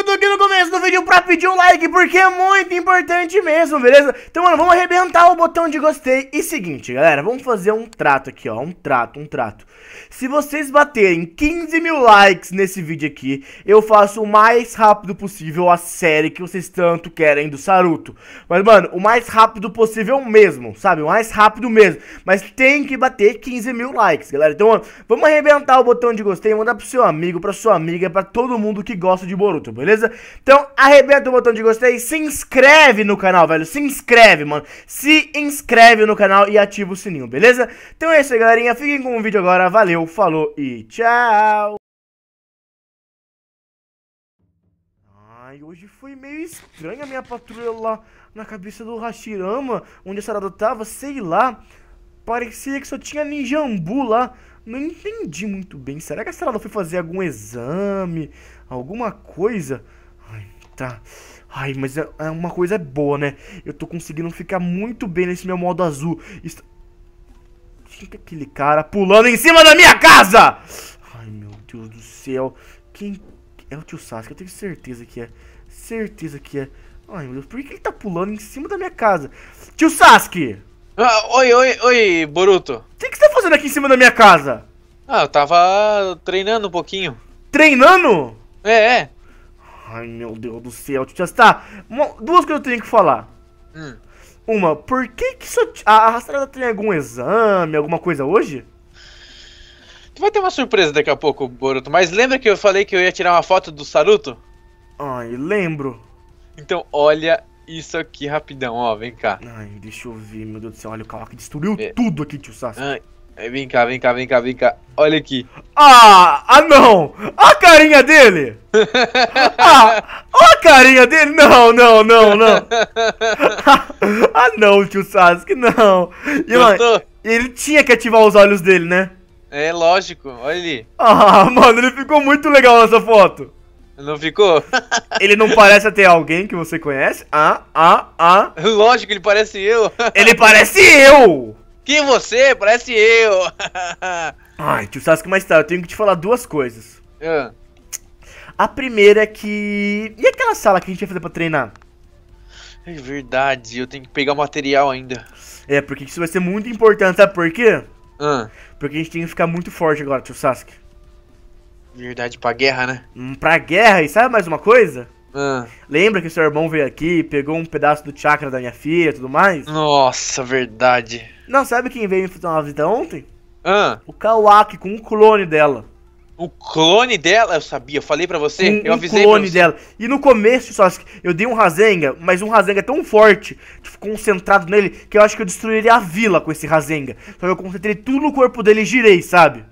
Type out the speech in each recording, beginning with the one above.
eu tô aqui no começo do vídeo pra pedir um like, porque é muito importante mesmo, beleza? Então, mano, vamos arrebentar o botão de gostei. E seguinte, galera, vamos fazer um trato aqui, ó, um trato, um trato. Se vocês baterem 15 mil likes nesse vídeo aqui, eu faço o mais rápido possível a série que vocês tanto querem do Saruto. Mas, mano, o mais rápido possível mesmo, sabe? O mais rápido mesmo. Mas tem que bater 15 mil likes, galera. Então, mano, vamos arrebentar o botão de gostei, mandar pro seu amigo, pra sua amiga, pra todo mundo que gosta de Boruto, beleza? beleza? Então, arrebenta o botão de gostei, se inscreve no canal, velho. Se inscreve, mano. Se inscreve no canal e ativa o sininho, beleza? Então é isso aí, galerinha. Fiquem com o vídeo agora. Valeu, falou e tchau! Ai, hoje foi meio estranha a minha patrulha lá na cabeça do Hashirama, onde a Sarada tava, sei lá. Parecia que só tinha ninjambu lá. Não entendi muito bem. Será que a Estrada foi fazer algum exame? Alguma coisa? Ai, tá. Ai, mas é, é uma coisa é boa, né? Eu tô conseguindo ficar muito bem nesse meu modo azul. Est... que é aquele cara pulando em cima da minha casa? Ai, meu Deus do céu. Quem é o tio Sasuke? Eu tenho certeza que é. Certeza que é. Ai, meu Deus, por que ele tá pulando em cima da minha casa? Tio Sasuke! Ah, oi, oi, oi, Boruto. O que, que você tá fazendo aqui em cima da minha casa? Ah, eu tava treinando um pouquinho. Treinando? É, é. Ai, meu Deus do céu, Tio Tá, duas coisas eu tenho que falar. Hum. Uma, por que que sua, a rastreada tem algum exame, alguma coisa hoje? Tu vai ter uma surpresa daqui a pouco, Boruto, mas lembra que eu falei que eu ia tirar uma foto do Saruto? Ai, lembro. Então, olha isso aqui rapidão, ó, vem cá. Ai, deixa eu ver, meu Deus do céu, olha o Kawaki destruiu é. tudo aqui, tio Sasuke. Ai. É, vem cá, vem cá, vem cá, vem cá. Olha aqui. Ah, ah não! A carinha dele! ah, a carinha dele! Não, não, não, não! ah não, tio Sasuke, não! E, mano, ele tinha que ativar os olhos dele, né? É, lógico, olha ali. Ah, mano, ele ficou muito legal nessa foto. Não ficou? ele não parece até alguém que você conhece? Ah, ah, ah. Lógico, ele parece eu. ele parece eu! Que você? Parece eu. Ai, tio Sasuke, mas tá, eu tenho que te falar duas coisas. Ah. A primeira é que... E aquela sala que a gente ia fazer pra treinar? É verdade, eu tenho que pegar o material ainda. É, porque isso vai ser muito importante, sabe por quê? Ah. Porque a gente tem que ficar muito forte agora, tio Sasuke. Verdade, pra guerra, né? Hum, pra guerra, e sabe mais uma coisa? Ah. Lembra que seu irmão veio aqui, pegou um pedaço do chakra da minha filha e tudo mais? Nossa, verdade. Não, sabe quem veio me fazer uma visita ontem? Ah. O Kawaki com um clone dela. O clone dela, eu sabia, eu falei para você, um, eu avisei. O clone você. dela. E no começo, só eu dei um Razenga, mas um Razenga tão forte, tipo, concentrado nele, que eu acho que eu destruiria a vila com esse Razenga. Só que eu concentrei tudo no corpo dele e girei, sabe?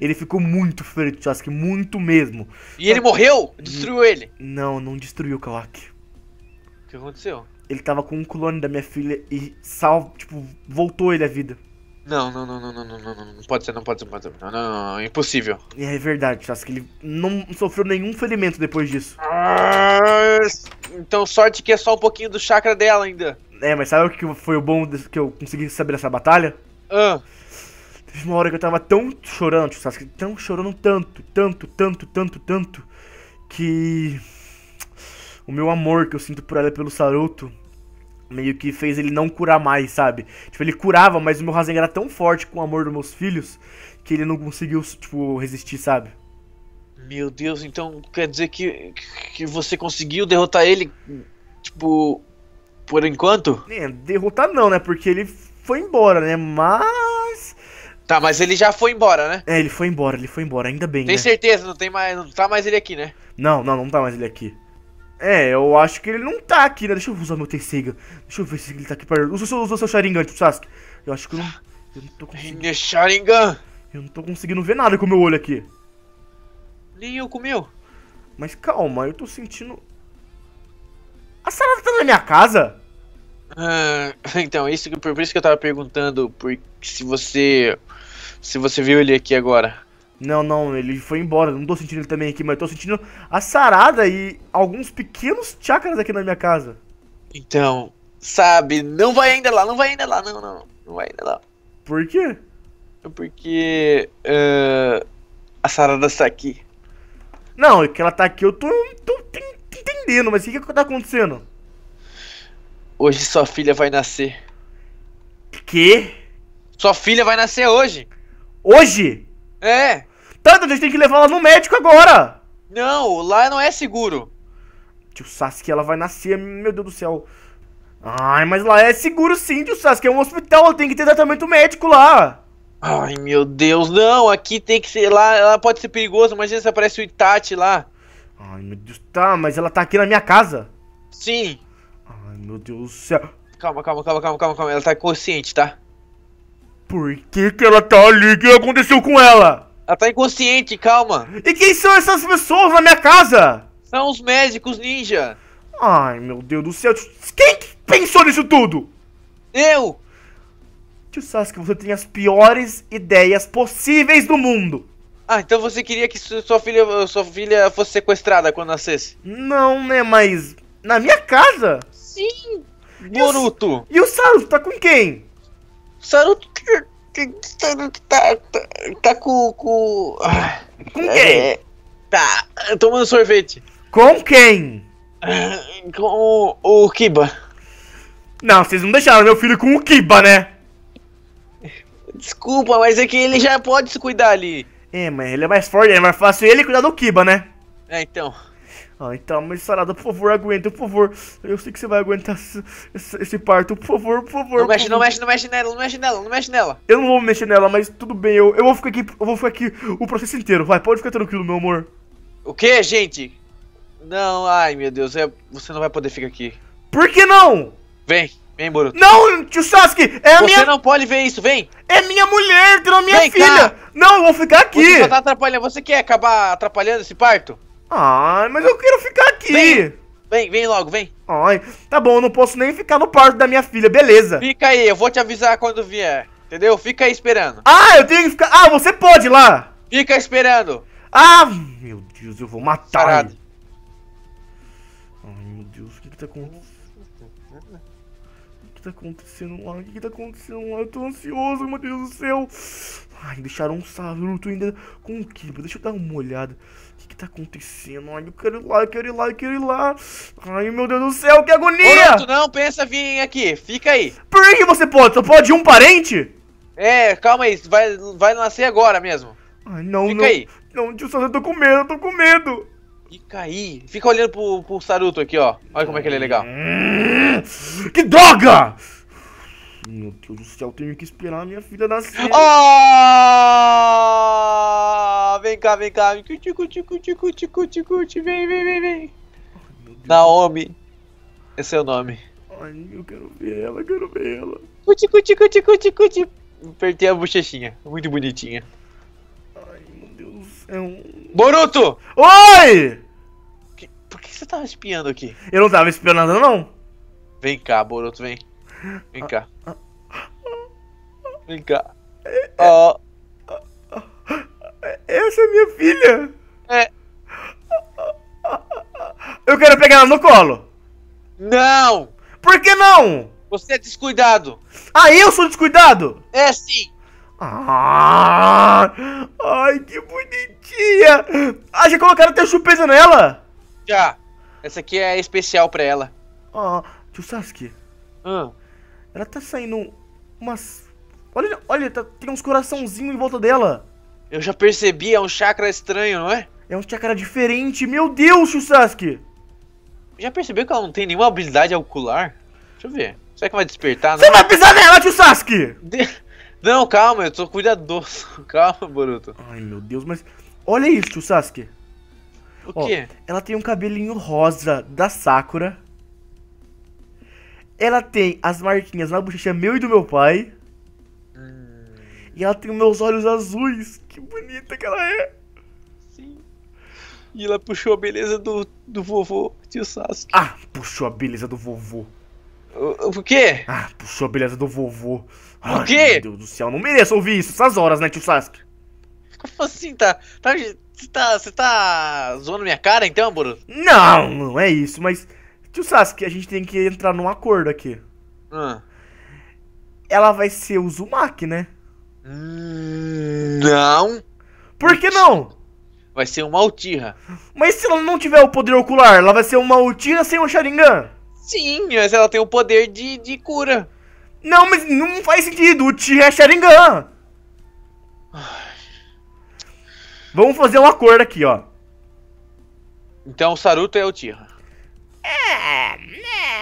Ele ficou muito feio de Sasuke, muito mesmo. E ele morreu? Destruiu ele? Não, não destruiu o Kawaki. O que aconteceu? Ele tava com um clone da minha filha e salvo, tipo, voltou ele à vida. Não, não, não, não, não, não, não, não, pode ser, não pode ser, não pode ser. Não, não, não, não impossível. É verdade, Sasuke, ele não sofreu nenhum ferimento depois disso. Ah, então sorte que é só um pouquinho do chakra dela ainda. É, mas sabe o que foi o bom que eu consegui saber dessa batalha? Ah. Uma hora que eu tava tão chorando, tipo, Sasuke, tão chorando tanto, tanto, tanto, tanto, tanto, que o meu amor que eu sinto por ela pelo Saruto meio que fez ele não curar mais, sabe? Tipo, ele curava, mas o meu Rasengan era tão forte com o amor dos meus filhos que ele não conseguiu, tipo, resistir, sabe? Meu Deus, então quer dizer que, que você conseguiu derrotar ele, tipo, por enquanto? É, derrotar não, né? Porque ele foi embora, né? Mas Tá, mas ele já foi embora, né? É, ele foi embora, ele foi embora, ainda bem. Tem né? certeza, não tem mais. Não tá mais ele aqui, né? Não, não, não tá mais ele aqui. É, eu acho que ele não tá aqui, né? Deixa eu usar meu Tenseiga. Deixa eu ver se ele tá aqui perto. Usa, o seu Sharingan, tipo, Sasuke. Eu acho que eu não. Eu não tô conseguindo. Sharingan! Eu não tô conseguindo ver nada com o meu olho aqui. Nem eu com o meu. Mas calma, eu tô sentindo. A sala tá na minha casa? Ah, então, isso por isso que eu tava perguntando por, se você. Se você viu ele aqui agora. Não, não, ele foi embora. Não tô sentindo ele também aqui, mas tô sentindo a sarada e alguns pequenos chakras aqui na minha casa. Então, sabe, não vai ainda lá, não vai ainda lá, não, não, não vai ainda lá. Por quê? É porque uh, a sarada está aqui. Não, é que ela tá aqui eu tô, tô entendendo, mas o que, que tá acontecendo? Hoje sua filha vai nascer. Que? Sua filha vai nascer hoje. Hoje? É. Tanto, a gente tem que levar ela no médico agora. Não, lá não é seguro. Tio Sasuke, ela vai nascer, meu Deus do céu. Ai, mas lá é seguro sim, tio Sasuke. É um hospital, tem que ter tratamento médico lá. Ai, meu Deus, não. Aqui tem que ser lá. Ela pode ser perigoso. Imagina se aparece o Itachi lá. Ai, meu Deus, tá, mas ela tá aqui na minha casa. Sim. Ai, meu Deus do céu. Calma, calma, calma, calma, calma, calma. Ela tá inconsciente, tá? Por que que ela tá ali? O que aconteceu com ela? Ela tá inconsciente, calma. E quem são essas pessoas na minha casa? São os médicos ninja. Ai, meu Deus do céu. Quem pensou nisso tudo? Eu. Tio Sasuke, você tem as piores ideias possíveis do mundo. Ah, então você queria que sua filha, sua filha fosse sequestrada quando nascesse? Não, né, mas na minha casa? Sim! Boruto! E o, o Saruto tá com quem? Saruto Saruto tá, tá, tá com. Com, com é, quem? É, tá tomando sorvete. Com quem? Com o, o Kiba. Não, vocês não deixaram meu filho com o Kiba, né? Desculpa, mas é que ele já pode se cuidar ali. É, mas ele é mais forte, é mais fácil ele cuidar do Kiba, né? É, então. Ah, então, tá mas sarada, por favor, aguenta, por favor. Eu sei que você vai aguentar esse, esse, esse parto, por favor, por favor. Não mexe, não mexe, não mexe nela, não mexe nela, não mexe nela. Eu não vou mexer nela, mas tudo bem, eu, eu vou ficar aqui, eu vou ficar aqui o processo inteiro. Vai, pode ficar tranquilo, meu amor. O que, gente? Não, ai meu Deus, é, você não vai poder ficar aqui. Por que não? Vem, vem, Boruto. Não, tio Sasuke, é a você minha... Você não pode ver isso, vem. É minha mulher, tirou minha vem, filha. Não, eu vou ficar aqui. Você só tá atrapalhando, você quer acabar atrapalhando esse parto? Ai, mas eu quero ficar aqui. Vem, vem, vem logo, vem. Ai, tá bom, eu não posso nem ficar no parto da minha filha, beleza. Fica aí, eu vou te avisar quando vier. Entendeu? Fica aí esperando. Ah, eu tenho que ficar. Ah, você pode ir lá. Fica esperando. Ah, meu Deus, eu vou matar Sarado. ele. Ai, meu Deus, o que que tá acontecendo? O que, que tá acontecendo lá? O que, que tá acontecendo lá? Eu tô ansioso, meu Deus do céu. Ai, deixaram um Saruto ainda com o Kibra. Deixa eu dar uma olhada. O que, que tá acontecendo? Ai, eu quero ir lá, eu quero ir lá, eu quero ir lá. Ai, meu Deus do céu, que agonia! Ô, não, não pensa vir aqui, fica aí. Por que você pode? Só pode um parente? É, calma aí, vai, vai nascer agora mesmo. Ai, não, fica não. aí. Não, tio Saruto, eu tô com medo, eu tô com medo. Fica aí. Fica olhando pro, pro Saruto aqui, ó. Olha como é que ele é legal. Hum, que droga! Meu Deus do céu, eu tenho que esperar a minha filha nascer. Oh! Vem cá, vem cá. Cuti, cuti, cuti, cuti, cuti, cuti. Vem, vem, vem, vem. Naomi. Esse é o nome. Ai, eu quero ver ela, quero ver ela. Cuti, cuti, cuti, cuti, cuti. Apertei a bochechinha. Muito bonitinha. Ai, meu Deus é um Boruto! Oi! Que... Por que você tava espiando aqui? Eu não tava espiando, nada não. Vem cá, Boruto, vem. Vem cá. Ah, Vem cá. É, é. Ó. Oh. Essa é minha filha. É. Eu quero pegar ela no colo. Não. Por que não? Você é descuidado. Ah, eu sou descuidado? É sim. Ah, ai, que bonitinha! Ah, já colocaram até surpresa nela? Já. Essa aqui é especial pra ela. Ah, tio Sasuke. Ah. Ela tá saindo umas. Olha, olha, tá... tem uns coraçãozinhos em volta dela. Eu já percebi, é um chakra estranho, não é? É um chakra diferente. Meu Deus, Sasuke! Já percebeu que ela não tem nenhuma habilidade ocular? Deixa eu ver. Será que vai despertar? Você vai pisar nela, tio Sasuke! De... Não, calma, eu sou cuidadoso. Calma, Boruto. Ai, meu Deus, mas... Olha isso, tio Sasuke. O Ó, quê? Ela tem um cabelinho rosa da Sakura. Ela tem as marquinhas na bochecha meu e do meu pai. Hum. E ela tem meus olhos azuis. Que bonita que ela é. Sim. E ela puxou a beleza do, do vovô, tio Sasuke. Ah, puxou a beleza do vovô. O, o quê? Ah, puxou a beleza do vovô. Ai, o quê? Meu Deus do céu, não mereço ouvir isso essas horas, né, tio Sasuke? Como assim? Tá. Tá. Você tá, tá zoando minha cara então, Boruto? Não, não é isso, mas. Tio Sasuke, a gente tem que entrar num acordo aqui. Ah. Ela vai ser o Uzumaki, né? Não. Por que não? Vai ser uma Uchiha. Mas se ela não tiver o poder ocular, ela vai ser uma Uchiha sem o Sharingan? Sim, mas ela tem o poder de, de cura. Não, mas não faz sentido. O Uchiha é Sharingan. Vamos fazer um acordo aqui, ó. Então o Saruto é o Uchiha.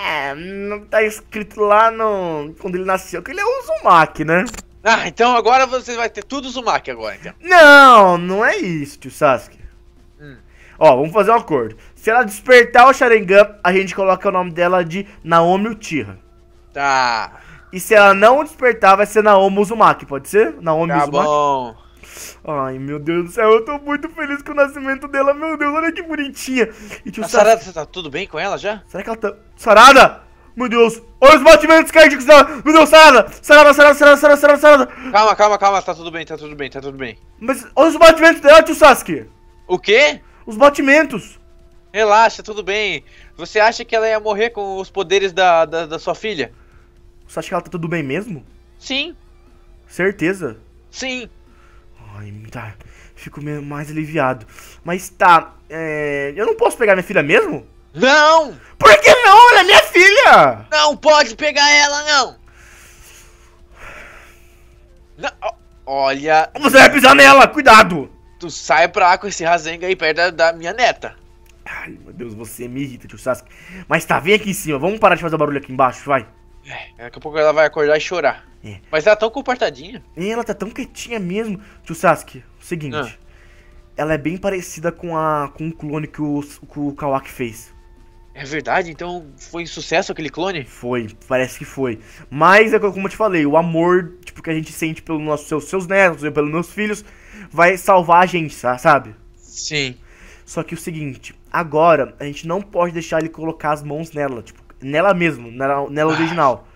É, não tá escrito lá no, quando ele nasceu que ele é o Zumak, né? Ah, então agora você vai ter tudo Zumak agora, então. Não, não é isso, tio Sasuke. Hum. Ó, vamos fazer um acordo. Se ela despertar o Sharingan, a gente coloca o nome dela de Naomi Uchiha. Tá. E se ela não despertar, vai ser Naomi Uzumaki, pode ser? Naomi tá Uzumaki. Tá bom. Ai, meu Deus do céu, eu tô muito feliz com o nascimento dela, meu Deus, olha que bonitinha. E tio a Sarada, você tá tudo bem com ela já? Será que ela tá... Sarada! Meu Deus, olha os batimentos cardíacos dela! Meu Deus, Sarada! Sarada, Sarada, Sarada, Sarada, Sarada, Sarada! Calma, calma, calma, tá tudo bem, tá tudo bem, tá tudo bem. Mas olha os batimentos dela, tio Sasuke! O quê? Os batimentos! Relaxa, tudo bem. Você acha que ela ia morrer com os poderes da, da, da sua filha? Você acha que ela tá tudo bem mesmo? Sim. Certeza? Sim. Ai, tá. Fico mais aliviado. Mas tá, é... eu não posso pegar minha filha mesmo? Não! Por que não? Ela é minha filha! Não pode pegar ela, não! não olha... Você vai pisar nela, cuidado! Tu sai pra lá com esse Rasenga aí perto da, da minha neta. Ai, meu Deus, você me irrita, tio Sasuke. Mas tá, vem aqui em cima, vamos parar de fazer barulho aqui embaixo, vai. É, daqui a pouco ela vai acordar e chorar. É. Mas ela tá tão comportadinha. E ela tá tão quietinha mesmo. Tio Sasuke, o seguinte. Ah. Ela é bem parecida com a com o clone que o, que o Kawaki fez. É verdade? Então foi um sucesso aquele clone? Foi, parece que foi. Mas, é como eu te falei, o amor tipo, que a gente sente pelos nosso seus, seus netos e pelos meus filhos vai salvar a gente, sabe? Sim. Só que o seguinte, agora a gente não pode deixar ele colocar as mãos nela, tipo, nela mesmo, nela, nela ah. original.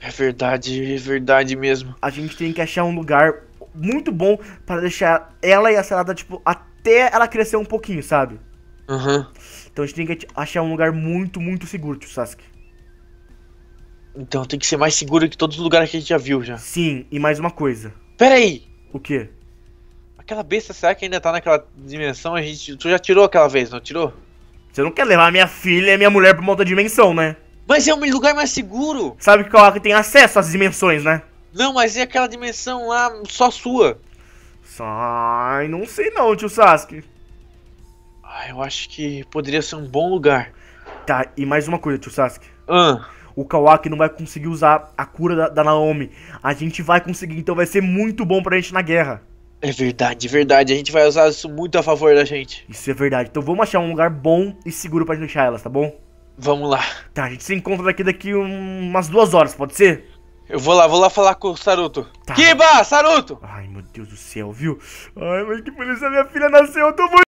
É verdade, é verdade mesmo. A gente tem que achar um lugar muito bom para deixar ela e a salada, tipo, até ela crescer um pouquinho, sabe? Uhum. Então a gente tem que achar um lugar muito, muito seguro, tio Sasuke. Então tem que ser mais seguro que todos os lugares que a gente já viu já. Sim, e mais uma coisa. Pera aí! O quê? Aquela besta, será que ainda tá naquela dimensão? A gente. Tu já tirou aquela vez, não tirou? Você não quer levar minha filha e minha mulher pra uma outra dimensão, né? Mas é um lugar mais seguro. Sabe que coloca tem acesso às dimensões, né? Não, mas é aquela dimensão lá só sua. Ai, não sei não, tio Sasuke. Ah, eu acho que poderia ser um bom lugar. Tá, e mais uma coisa, tio Sasuke. Ah. O Kawaki não vai conseguir usar a cura da, da Naomi. A gente vai conseguir, então vai ser muito bom pra gente na guerra. É verdade, é verdade. A gente vai usar isso muito a favor da gente. Isso é verdade. Então vamos achar um lugar bom e seguro pra gente deixar elas, tá bom? Vamos lá. Tá, a gente se encontra daqui daqui um, umas duas horas, pode ser? Eu vou lá, vou lá falar com o Saruto. Tá. Kiba, Saruto! Ai, meu Deus do céu, viu? Ai, mas que feliz a minha filha nasceu, eu tô muito